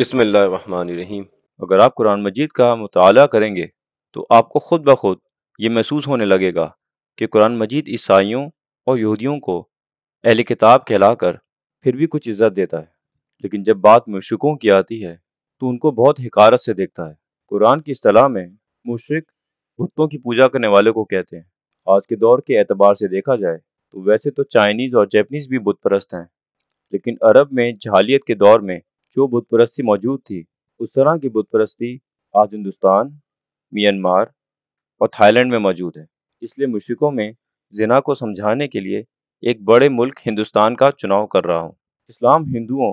बिसमीम अगर आप कुरान मजीद का मताल करेंगे तो आपको खुद ब खुद ये महसूस होने लगेगा कि कुरान मजीद ईसाइयों और यहूदियों को अहल किताब कहलाकर फिर भी कुछ इज़्ज़त देता है लेकिन जब बात मशरकों की आती है तो उनको बहुत हकारत से देखता है कुरान की असलाह में मशरक भुतों की पूजा करने वाले को कहते हैं आज के दौर के एतबार से देखा जाए तो वैसे तो चाइनीज़ और जैपनीज़ भी बुत हैं लेकिन अरब में जहालियत के दौर में जो बुत परस्ती मौजूद थी उस तरह की बुत परस्ती आज हिंदुस्तान म्यांमार और थाईलैंड में मौजूद है इसलिए मुशरकों में जिना को समझाने के लिए एक बड़े मुल्क हिंदुस्तान का चुनाव कर रहा हूँ इस्लाम हिंदुओं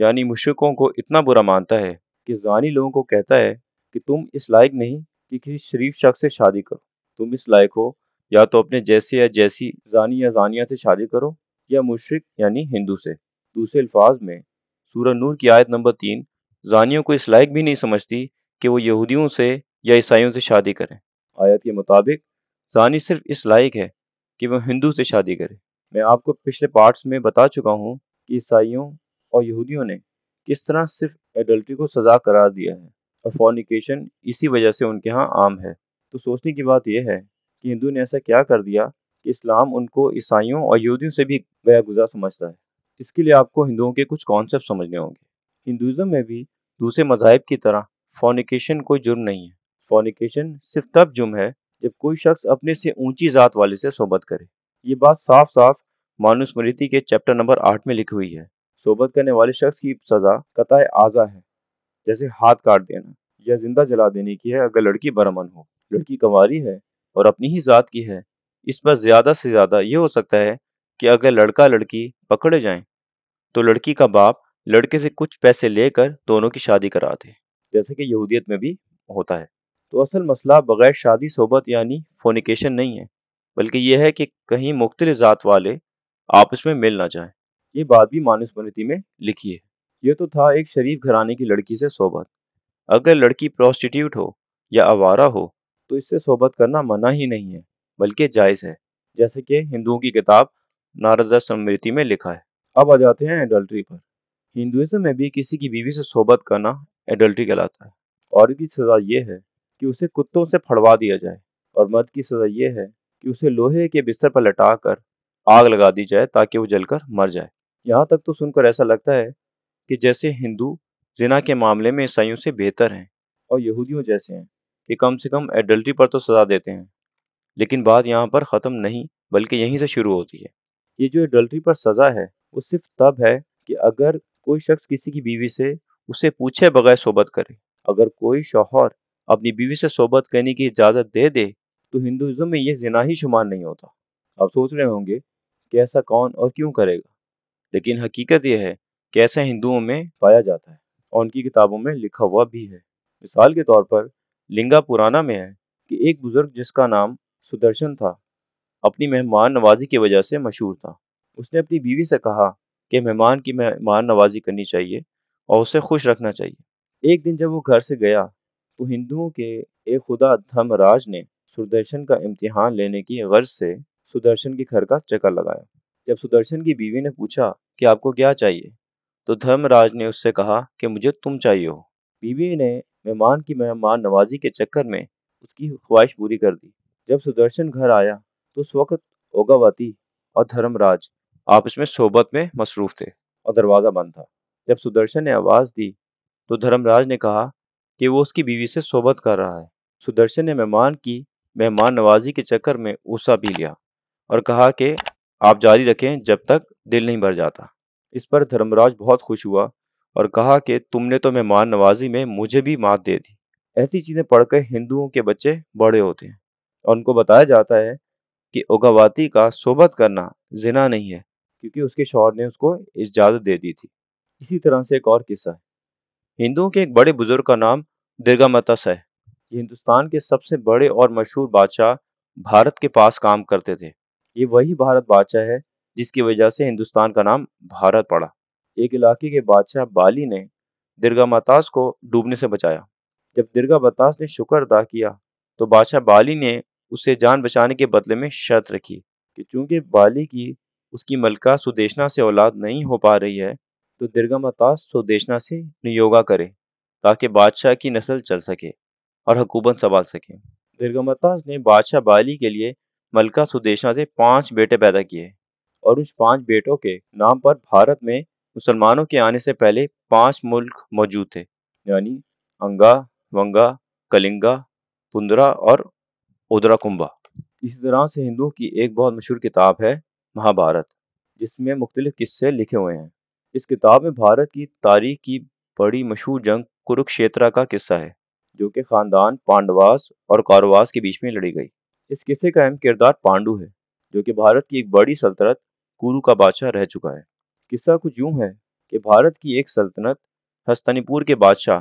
यानी मुशरकों को इतना बुरा मानता है कि जानी लोगों को कहता है कि तुम इस लायक नहीं कि किसी शरीफ शख्स से शादी करो तुम इस लायक हो या तो अपने जैसे या जैसी जानी या जानिया से शादी करो या मुशरक यानी हिंदू से दूसरे अल्फाज में सूरह नूर की आयत नंबर तीन जानियों को इस लायक भी नहीं समझती कि वो यहूदियों से या ईसाइयों से शादी करें आयत के मुताबिक जानी सिर्फ इस लायक है कि वह हिंदू से शादी करे मैं आपको पिछले पार्ट्स में बता चुका हूँ कि ईसाइयों और यहूदियों ने किस तरह सिर्फ एडल्ट्री को सजा करार दिया है और फॉर्निकेशन इसी वजह से उनके यहाँ आम है तो सोचने की बात यह है कि हिंदू ने ऐसा क्या कर दिया कि इस्लाम उनको ईसाइयों और यहूदियों से भी गया गुजार समझता है इसके लिए आपको हिंदुओं के कुछ कॉन्सेप्ट समझने होंगे हिंदुज़म में भी दूसरे मजाहब की तरह फॉनिकेशन कोई जुर्म नहीं है फॉनिकेशन सिर्फ तब जुर्म है जब कोई शख्स अपने से ऊंची जात वाले से सोबत करे ये बात साफ साफ मानुस्मृति के चैप्टर नंबर आठ में लिखी हुई है सोबत करने वाले शख्स की सज़ा कताए आज़ा है जैसे हाथ काट देना या जिंदा जला देने की है अगर लड़की बरमन हो लड़की कंवारी है और अपनी ही ज़ात की है इस पर ज़्यादा से ज़्यादा ये हो सकता है कि अगर लड़का लड़की पकड़े जाएं तो लड़की का बाप लड़के से कुछ पैसे लेकर दोनों की शादी करा दे जैसे कि यहूदियत में भी होता है तो असल मसला बगैर शादी सोबत यानी फोनिकेशन नहीं है बल्कि यह है कि कहीं मुख्तल ज़ात वाले आपस में मिल ना जाए ये बात भी मानस मनती में लिखी है ये तो था एक शरीफ घराने की लड़की से सोबत अगर लड़की प्रोस्टिट्यूट हो या आवारा हो तो इससे सोबत करना मना ही नहीं है बल्कि जायज़ है जैसे कि हिंदुओं की किताब नारदा स्मृति में लिखा है अब आ जाते हैं एडल्ट्री पर हिंदुइज्म में भी किसी की बीवी से सोबत करना एडल्ट्री कहलाता है और की सज़ा यह है कि उसे कुत्तों से फड़वा दिया जाए और मर्द की सज़ा यह है कि उसे लोहे के बिस्तर पर लटा कर आग लगा दी जाए ताकि वो जलकर मर जाए यहाँ तक तो सुनकर ऐसा लगता है कि जैसे हिंदू जिना के मामले में ईसाइयों से बेहतर हैं और यहूदियों जैसे हैं कि कम से कम एडल्ट्री पर तो सज़ा देते हैं लेकिन बात यहाँ पर ख़त्म नहीं बल्कि यहीं से शुरू होती है ये जो एडल्ट्री पर सज़ा है वो सिर्फ तब है कि अगर कोई शख्स किसी की बीवी से उसे पूछे बगैर सोबत करे अगर कोई शौहर अपनी बीवी से सोबत करने की इजाज़त दे दे तो हिंदुज़म में यह जिना ही शुमार नहीं होता आप सोच रहे होंगे कि ऐसा कौन और क्यों करेगा लेकिन हकीकत यह है कि ऐसा हिंदुओं में पाया जाता है और उनकी किताबों में लिखा हुआ भी है मिसाल के तौर पर लिंगा पुराना में है कि एक बुज़ुर्ग जिसका नाम सुदर्शन था अपनी मेहमान नवाजी की वजह से मशहूर था उसने अपनी बीवी से कहा कि मेहमान की मेहमान नवाजी करनी चाहिए और उसे खुश रखना चाहिए एक दिन जब वो घर से गया तो हिंदुओं के एक खुदा धर्मराज ने सुदर्शन का इम्तिहान लेने की गर्ज से सुदर्शन के घर का चक्कर लगाया जब सुदर्शन की बीवी ने पूछा कि आपको क्या चाहिए तो धर्मराज ने उससे कहा कि मुझे तुम चाहिए हो बीवी ने मेहमान की मेहमान नवाजी के चक्कर में उसकी ख्वाहिश पूरी कर दी जब सुदर्शन घर आया तो उस वक्त ओगावती और धर्मराज आपस में सोबत में मसरूफ थे और दरवाज़ा बंद था जब सुदर्शन ने आवाज़ दी तो धर्मराज ने कहा कि वो उसकी बीवी से सोबत कर रहा है सुदर्शन ने मेहमान की मेहमान नवाजी के चक्कर में ऊसा पी लिया और कहा कि आप जारी रखें जब तक दिल नहीं भर जाता इस पर धर्मराज बहुत खुश हुआ और कहा कि तुमने तो मेहमान नवाजी में मुझे भी मात दे दी ऐसी चीज़ें पढ़कर हिंदुओं के बच्चे बड़े होते हैं और उनको बताया जाता है कि उगवाती का सोबत करना जिना नहीं है क्योंकि उसके शौहर ने उसको इजाज़त दे दी थी इसी तरह से एक और किस्सा है हिंदुओं के एक बड़े बुजुर्ग का नाम दुर्गा है ये हिंदुस्तान के सबसे बड़े और मशहूर बादशाह भारत के पास काम करते थे ये वही भारत बादशाह है जिसकी वजह से हिंदुस्तान का नाम भारत पड़ा एक इलाके के बादशाह बाली ने दुर्गा मतास को डूबने से बचाया जब दुर्गा मतास ने शुक्र अदा किया तो बादशाह बाली ने उससे जान बचाने के बदले में शर्त रखी कि चूंकि बाली की उसकी मलका सुदेशना से औलाद नहीं हो पा रही है तो दीर्घमता सुदेशना से नियोगा करे ताकि बादशाह की नस्ल चल सके और हकूबत संभाल सके दीर्घमता ने बादशाह बाली के लिए मलका सुदेशना से पांच बेटे पैदा किए और उस पांच बेटों के नाम पर भारत में मुसलमानों के आने से पहले पांच मुल्क मौजूद थे यानी अंगा वंगा कलिंगा पुंदरा और उदरा कुंभा इसी तरह से हिंदुओं की एक बहुत मशहूर किताब है महाभारत जिसमें मुख्तलिफ किस्से लिखे हुए हैं इस किताब में भारत की तारीख की बड़ी मशहूर जंग कुरुक्षेत्रा का किस्सा है जो कि खानदान पांडवास और कारवास के बीच में लड़ी गई इस किस्से का अहम किरदार पांडु है जो कि भारत की एक बड़ी सल्तनत कुरु का बादशाह रह चुका है किस्सा कुछ यूँ है कि भारत की एक सल्तनत हस्तनीपुर के बादशाह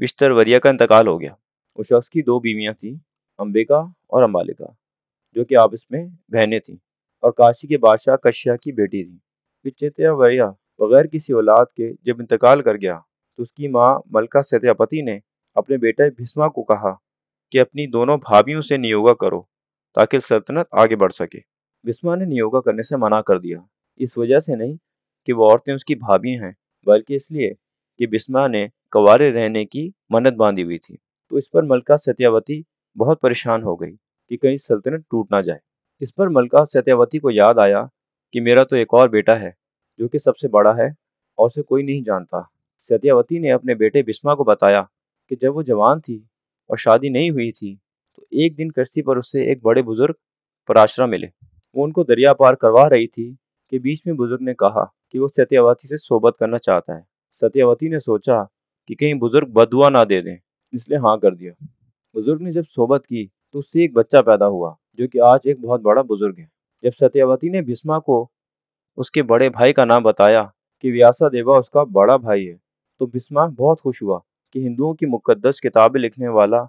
विस्तरवरिया का इंतकाल हो गया उस शख्स की दो बीवियाँ थीं अम्बिका और अम्बालिका जो कि आपस में बहनें थीं और काशी के बादशाह कश्या की बेटी थी फिर चेत्या वरिया बगैर किसी औलाद के जब इंतकाल कर गया तो उसकी माँ मलका सत्यापति ने अपने बेटे भीष्मा को कहा कि अपनी दोनों भाभीियों से नियोगा करो ताकि सल्तनत आगे बढ़ सके बिस्मा ने नियोगा करने से मना कर दिया इस वजह से नहीं कि वो औरतें उसकी भाभी हैं बल्कि इसलिए कि बिस्मा ने कवारे रहने की मन्नत बांधी हुई थी तो इस पर मलका सत्यावती बहुत परेशान हो गई कि कहीं सल्तनत टूट ना जाए इस पर मलका सत्यावती को याद आया कि मेरा तो एक और बेटा है जो कि सबसे बड़ा है और उसे कोई नहीं जानता सत्यावती ने अपने बेटे बिस्मा को बताया कि जब वो जवान थी और शादी नहीं हुई थी तो एक दिन कश्ती पर उससे एक बड़े बुजुर्ग पराशरा मिले वो उनको दरिया पार करवा रही थी कि बीच में बुजुर्ग ने कहा कि वो सत्यावती से सोबत करना चाहता है सत्यावती ने सोचा कि कहीं बुजुर्ग बदुआ ना दे दें इसलिए हाँ कर दिया बुजुर्ग ने जब सोबत की तो उससे एक बच्चा पैदा हुआ जो कि आज एक बहुत बड़ा बुजुर्ग है जब सत्यावती ने भीष्मा को उसके बड़े भाई का नाम बताया कि व्यासा देवा उसका बड़ा भाई है तो भीष्मा बहुत खुश हुआ कि हिंदुओं की मुकदस किताबें लिखने वाला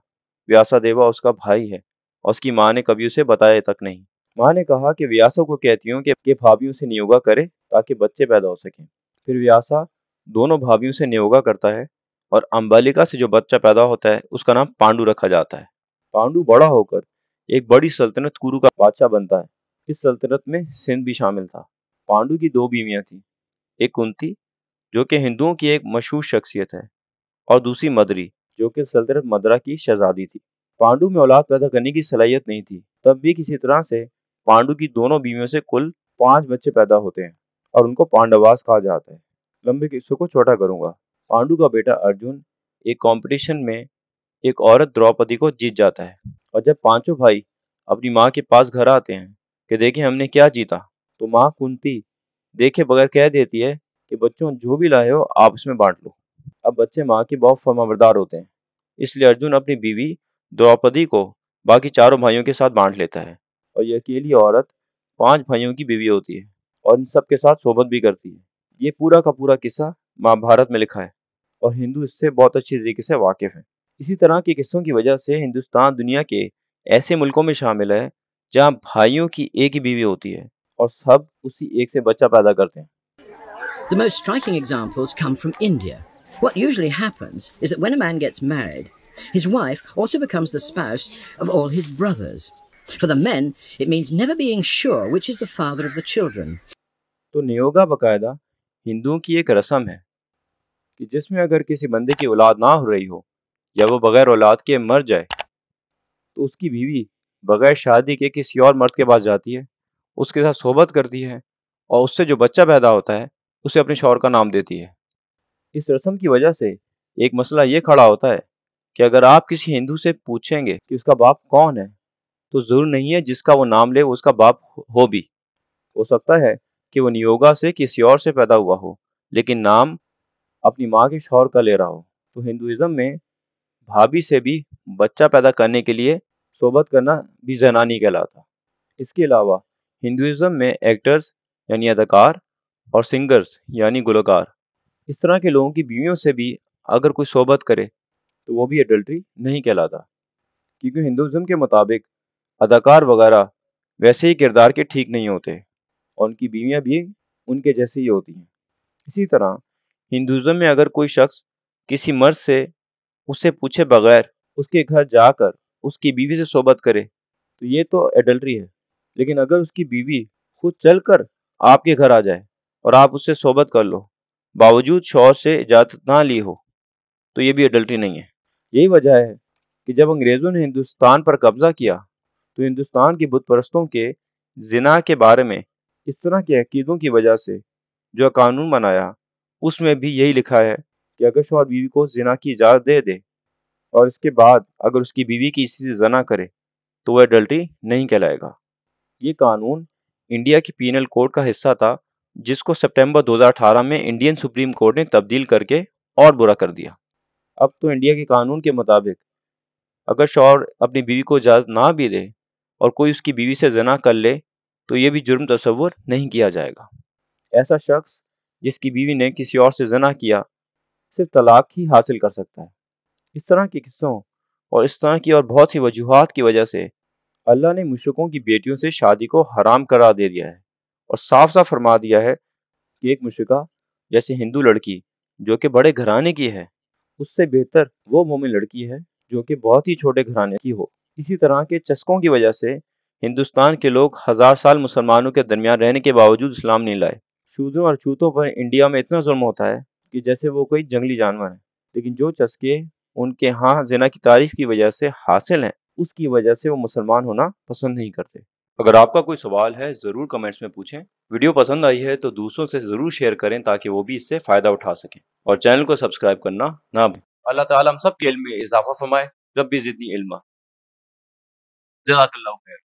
व्यासा देवा उसका भाई है और उसकी माँ ने कभी उसे बताया तक नहीं माँ ने कहा कि व्यासा को कहती हूँ कि भाभी से नियोगा करे ताकि बच्चे पैदा हो सकें फिर व्यासा दोनों भाभीियों से नियोगा करता है और अम्बालिका से जो बच्चा पैदा होता है उसका नाम पांडु रखा जाता है पांडु बड़ा होकर एक बड़ी सल्तनत कुरु का बादशाह बनता है इस सल्तनत में सिंध भी शामिल था पांडु की दो बीवियां थीं एक कुंती जो कि हिंदुओं की एक मशहूर शख्सियत है और दूसरी मदरी जो कि सल्तनत मदरा की शहजादी थी पांडु में औलाद पैदा करने की सलाहियत नहीं थी तब भी किसी तरह से पांडु की दोनों बीवियों से कुल पांच बच्चे पैदा होते हैं और उनको पांडवास कहा जाता है लंबे किस्सों को छोटा करूंगा पांडु का बेटा अर्जुन एक कंपटीशन में एक औरत द्रौपदी को जीत जाता है और जब पांचों भाई अपनी माँ के पास घर आते हैं कि देखे हमने क्या जीता तो माँ कुंती देखे बगैर कह देती है कि बच्चों जो भी लाए हो आप इसमें बांट लो अब बच्चे माँ के बहुत फर्मावरदार होते हैं इसलिए अर्जुन अपनी बीवी द्रौपदी को बाकी चारों भाइयों के साथ बांट लेता है और ये अकेली औरत पांच भाइयों की बीवी होती है और इन सब के साथ सोबत भी करती है ये पूरा का पूरा किस्सा महाभारत में लिखा है और हिंदू इससे बहुत अच्छी तरीके से वाकिफ़ हैं इसी तरह के किस्सों की वजह से हिंदुस्तान दुनिया के ऐसे मुल्कों में शामिल है जहाँ भाइयों की एक ही बीवी होती है और सब उसी एक से बच्चा पैदा करते हैं The most striking examples come from India. What usually happens is that when a man gets married, his wife also becomes the spouse of all his brothers. For the men, it means never being sure which is the father of the children. तो नियोगा बकायदा हिंदुओं की एक रसम है कि जिसमें अगर किसी बंदे की औलाद ना हो रही हो या वो बगैर औलाद के मर जाए तो उसकी बीवी बगैर शादी के किसी और मर्द के पास जाती है उसके साथ सोबत करती है और उससे जो बच्चा पैदा होता है उसे अपने शौहर का नाम देती है इस रस्म की वजह से एक मसला ये खड़ा होता है कि अगर आप किसी हिंदू से पूछेंगे कि उसका बाप कौन है तो ज़रूर नहीं है जिसका वो नाम ले वो उसका बाप हो भी हो सकता है कि वो नियोगा से किसी और से पैदा हुआ हो लेकिन नाम अपनी माँ के शौर का ले रहा हो तो हिंदुज़म में भाभी से भी बच्चा पैदा करने के लिए सोबत करना भी जनानी कहलाता इसके अलावा हिंदुज़म में एक्टर्स यानी अदाकार और सिंगर्स यानी गुलकार इस तरह के लोगों की बीवियों से भी अगर कोई सोबत करे तो वो भी एडल्ट्री नहीं कहलाता क्योंकि हिंदुज़म के मुताबिक अदाकार वगैरह वैसे ही किरदार के ठीक नहीं होते और उनकी बीवियाँ भी उनके जैसे ही होती हैं इसी तरह हिंदुज़म में अगर कोई शख्स किसी मर्द से उससे पूछे बगैर उसके घर जाकर उसकी बीवी से सोबत करे तो ये तो एडल्ट्री है लेकिन अगर उसकी बीवी खुद चल कर आपके घर आ जाए और आप उससे सोबत कर लो बावजूद शौर से इजाज़त ना ली हो तो ये भी एडल्ट्री नहीं है यही वजह है कि जब अंग्रेज़ों ने हिंदुस्तान पर कब्ज़ा किया तो हिंदुस्तान की बुत परस्तों के जिना के बारे में इस तरह के अकीदों की वजह से जो कानून बनाया उसमें भी यही लिखा है कि अगर शोहर बीवी को जना की इजाज़त दे दे और इसके बाद अगर उसकी बीवी किसी से जना करे तो वह एडल्ट्री नहीं कहलाएगा ये कानून इंडिया की पीनल कोड का हिस्सा था जिसको सितंबर 2018 में इंडियन सुप्रीम कोर्ट ने तब्दील करके और बुरा कर दिया अब तो इंडिया के कानून के मुताबिक अगर शौहर अपनी बीवी को इजाज़त ना भी दे और कोई उसकी बीवी से जना कर ले तो ये भी जुर्म तस्वुर नहीं किया जाएगा ऐसा शख्स जिसकी बीवी ने किसी और से जना किया सिर्फ तलाक ही हासिल कर सकता है इस तरह के किस्सों और इस तरह की और बहुत सी वजूहत की वजह से अल्लाह ने मुशरकों की बेटियों से शादी को हराम करा दे दिया है और साफ साफ फरमा दिया है कि एक मुशरका जैसे हिंदू लड़की जो कि बड़े घराने की है उससे बेहतर वो मोमिन लड़की है जो कि बहुत ही छोटे घराने की हो इसी तरह के चस्कों की वजह से हिंदुस्तान के लोग हज़ार साल मुसलमानों के दरमियान रहने के बावजूद इस्लाम नहीं लाए चूजों और चूतों पर इंडिया में इतना जुल्म होता है कि जैसे वो कोई जंगली जानवर है लेकिन जो चस्के उनके यहाँ जना की तारीफ की वजह से हासिल हैं उसकी वजह से वो मुसलमान होना पसंद नहीं करते अगर आपका कोई सवाल है ज़रूर कमेंट्स में पूछें वीडियो पसंद आई है तो दूसरों से ज़रूर शेयर करें ताकि वो भी इससे फ़ायदा उठा सकें और चैनल को सब्सक्राइब करना ना भूलें अल्लाह ताला हम सब के इल्म में इजाफा फरमाए जब भी ज़िदनी इल्मा जजाकल्ला खैर